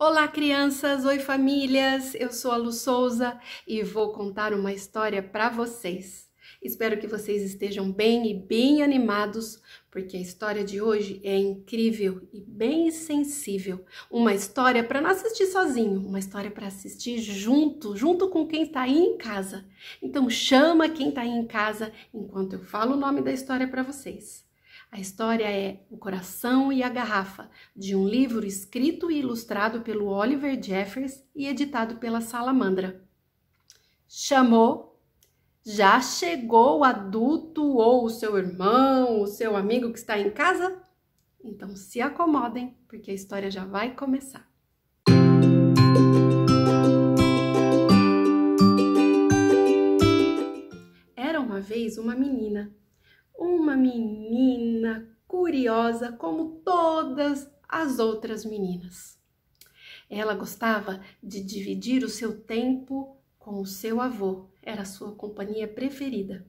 Olá, crianças! Oi, famílias! Eu sou a Lu Souza e vou contar uma história para vocês. Espero que vocês estejam bem e bem animados, porque a história de hoje é incrível e bem sensível. Uma história para não assistir sozinho, uma história para assistir junto, junto com quem está aí em casa. Então chama quem está aí em casa enquanto eu falo o nome da história para vocês. A história é O Coração e a Garrafa, de um livro escrito e ilustrado pelo Oliver Jeffers e editado pela Salamandra. Chamou, já chegou o adulto ou o seu irmão, o seu amigo que está em casa? Então se acomodem, porque a história já vai começar. Era uma vez uma menina uma menina curiosa como todas as outras meninas. Ela gostava de dividir o seu tempo com o seu avô, era a sua companhia preferida.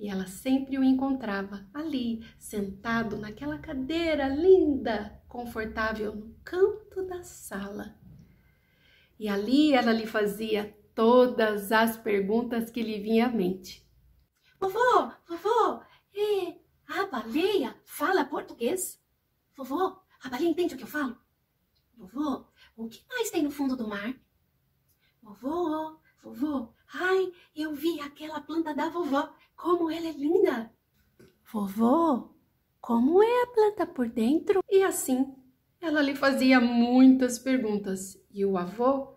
E ela sempre o encontrava ali, sentado naquela cadeira linda, confortável no canto da sala. E ali ela lhe fazia todas as perguntas que lhe vinha à mente. Vovô, vovô, e é, a baleia fala português? Vovô, a baleia entende o que eu falo? Vovô, o que mais tem no fundo do mar? Vovô, vovô, ai, eu vi aquela planta da vovó, como ela é linda! Vovô, como é a planta por dentro? E assim, ela lhe fazia muitas perguntas e o avô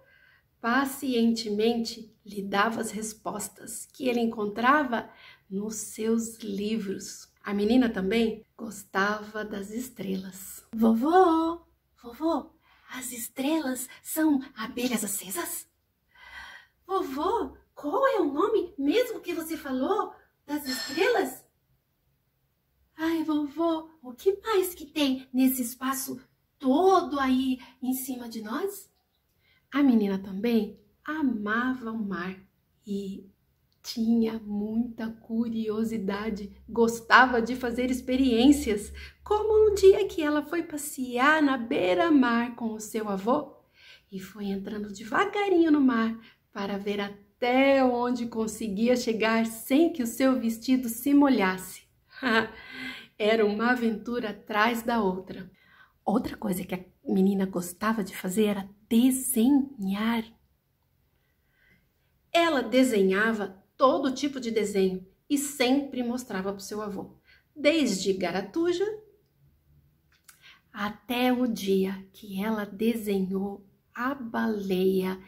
pacientemente lhe dava as respostas que ele encontrava nos seus livros. A menina também gostava das estrelas. Vovô, vovô, as estrelas são abelhas acesas? Vovô, qual é o nome mesmo que você falou das estrelas? Ai, vovô, o que mais que tem nesse espaço todo aí em cima de nós? A menina também amava o mar e tinha muita curiosidade, gostava de fazer experiências, como um dia que ela foi passear na beira-mar com o seu avô e foi entrando devagarinho no mar para ver até onde conseguia chegar sem que o seu vestido se molhasse. Era uma aventura atrás da outra. Outra coisa que a menina gostava de fazer era desenhar. Ela desenhava todo tipo de desenho e sempre mostrava para o seu avô, desde garatuja até o dia que ela desenhou a baleia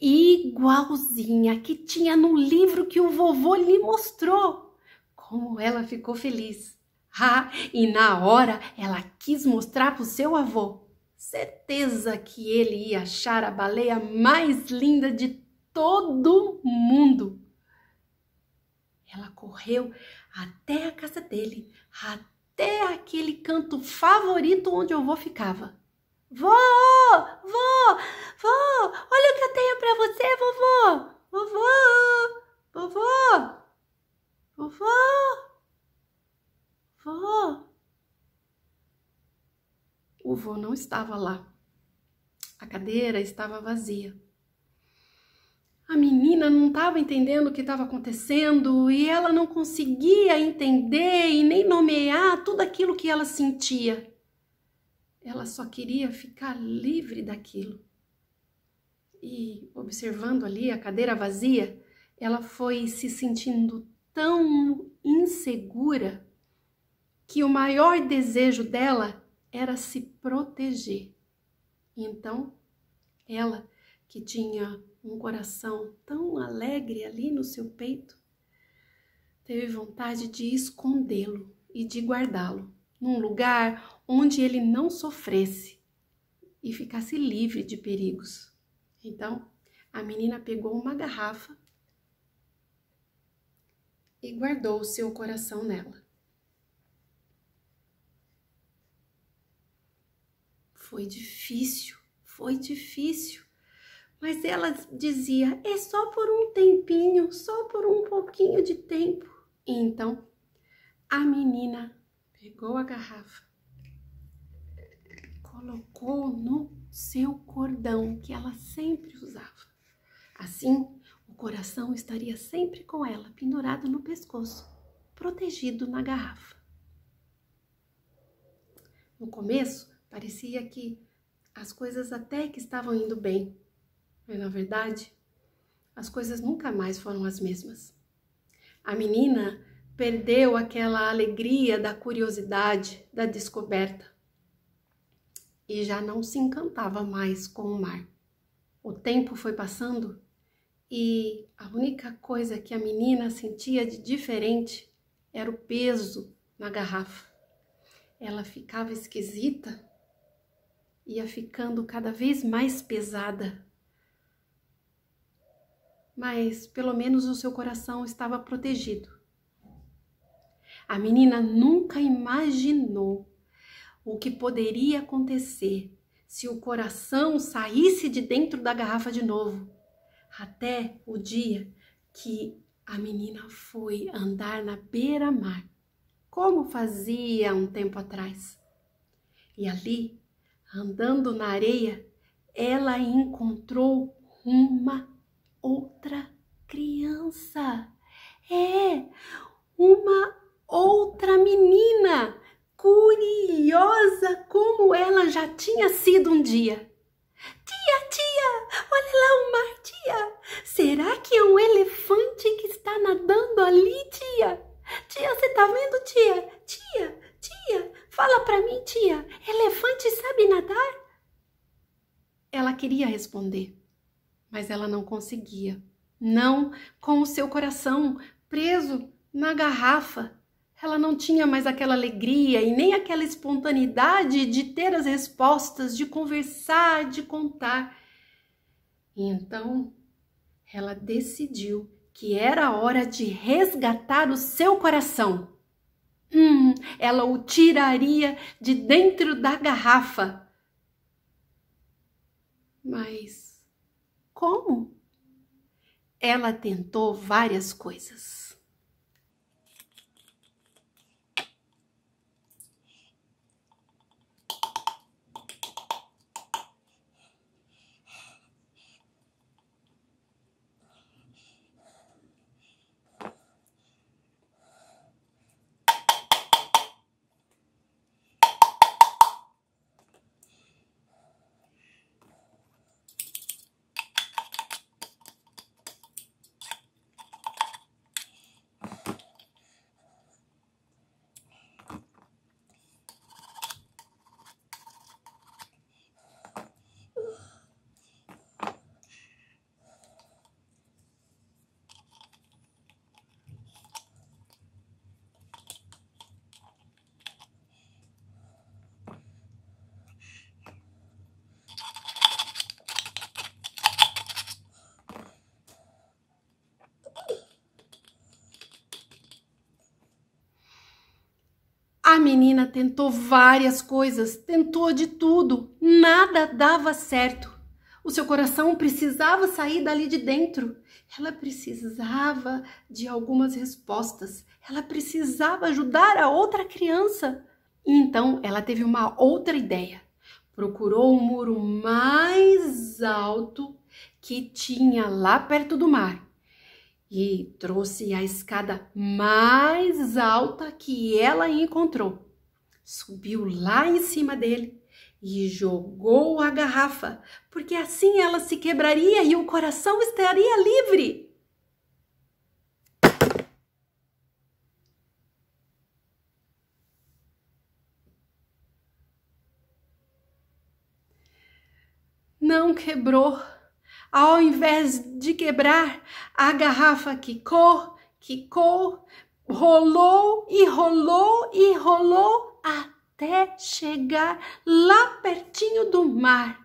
igualzinha que tinha no livro que o vovô lhe mostrou. Como ela ficou feliz! Ah, e na hora ela quis mostrar para o seu avô. Certeza que ele ia achar a baleia mais linda de todo mundo. Ela correu até a casa dele, até aquele canto favorito onde eu vou ficava. Vô, vô, vô. olha o que eu tenho para você, vovô, vovô, vovô, vovô, Vô! O vô não estava lá. A cadeira estava vazia. A menina não estava entendendo o que estava acontecendo e ela não conseguia entender e nem nomear tudo aquilo que ela sentia. Ela só queria ficar livre daquilo. E observando ali a cadeira vazia, ela foi se sentindo tão insegura que o maior desejo dela era se proteger. Então, ela que tinha um coração tão alegre ali no seu peito, teve vontade de escondê-lo e de guardá-lo num lugar onde ele não sofresse e ficasse livre de perigos. Então, a menina pegou uma garrafa e guardou o seu coração nela. Foi difícil, foi difícil. Mas ela dizia: é só por um tempinho, só por um pouquinho de tempo. E então a menina pegou a garrafa, colocou no seu cordão que ela sempre usava. Assim, o coração estaria sempre com ela, pendurado no pescoço, protegido na garrafa. No começo, parecia que as coisas até que estavam indo bem, mas na verdade as coisas nunca mais foram as mesmas. A menina perdeu aquela alegria da curiosidade, da descoberta e já não se encantava mais com o mar. O tempo foi passando e a única coisa que a menina sentia de diferente era o peso na garrafa. Ela ficava esquisita, ia ficando cada vez mais pesada mas pelo menos o seu coração estava protegido. A menina nunca imaginou o que poderia acontecer se o coração saísse de dentro da garrafa de novo, até o dia que a menina foi andar na beira-mar, como fazia um tempo atrás. E ali, andando na areia, ela encontrou uma outra criança. É uma outra menina, curiosa como ela já tinha sido um dia. Tia, tia, olha lá o mar, tia. Será que é um elefante que está nadando ali, tia? Tia, você tá vendo, tia? Tia, tia, fala para mim, tia. Elefante sabe nadar? Ela queria responder, mas ela não conseguia. Não com o seu coração preso na garrafa. Ela não tinha mais aquela alegria e nem aquela espontaneidade de ter as respostas, de conversar, de contar. E então ela decidiu que era hora de resgatar o seu coração. Hum, ela o tiraria de dentro da garrafa. Mas como? Ela tentou várias coisas. menina tentou várias coisas, tentou de tudo, nada dava certo. O seu coração precisava sair dali de dentro. Ela precisava de algumas respostas. Ela precisava ajudar a outra criança. Então ela teve uma outra ideia. Procurou o um muro mais alto que tinha lá perto do mar e trouxe a escada mais alta que ela encontrou. Subiu lá em cima dele e jogou a garrafa, porque assim ela se quebraria e o coração estaria livre. Não quebrou ao invés de quebrar a garrafa quicou, quicou, rolou e rolou e rolou até chegar lá pertinho do mar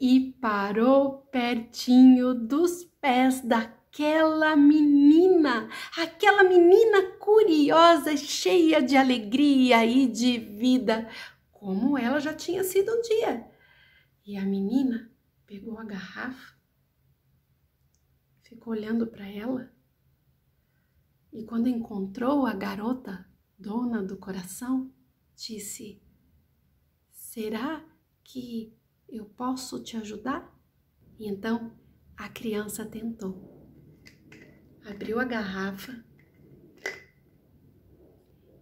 e parou pertinho dos pés daquela menina, aquela menina curiosa, cheia de alegria e de vida, como ela já tinha sido um dia. E a menina pegou a garrafa ficou olhando para ela e, quando encontrou a garota, dona do coração, disse: Será que eu posso te ajudar? E então a criança tentou. Abriu a garrafa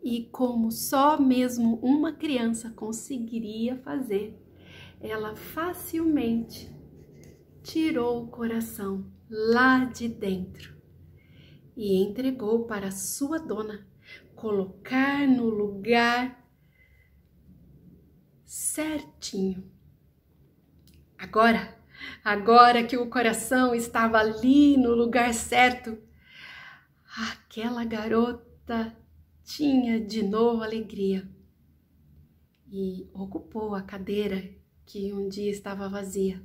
e, como só mesmo uma criança conseguiria fazer, ela facilmente tirou o coração lá de dentro e entregou para sua dona colocar no lugar certinho. Agora, agora que o coração estava ali no lugar certo, aquela garota tinha de novo alegria e ocupou a cadeira que um dia estava vazia.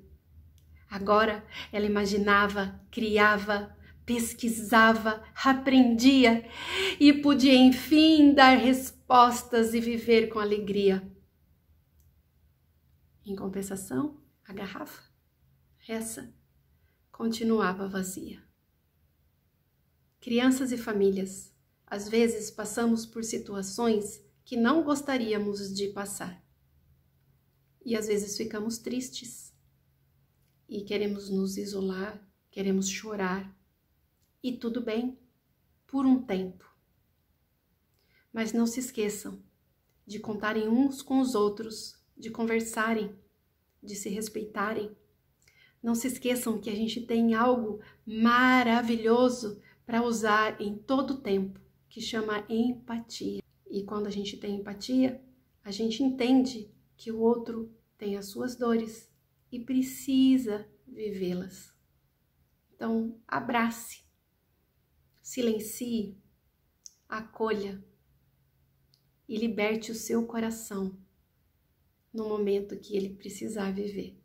Agora ela imaginava, criava, pesquisava, aprendia e podia enfim dar respostas e viver com alegria. Em compensação, a garrafa, essa, continuava vazia. Crianças e famílias, às vezes passamos por situações que não gostaríamos de passar. E às vezes ficamos tristes e queremos nos isolar, queremos chorar. E tudo bem, por um tempo. Mas não se esqueçam de contarem uns com os outros, de conversarem, de se respeitarem. Não se esqueçam que a gente tem algo maravilhoso para usar em todo o tempo, que chama empatia. E quando a gente tem empatia, a gente entende que o outro tem as suas dores, e precisa vivê-las. Então, abrace, silencie, acolha e liberte o seu coração no momento que ele precisar viver.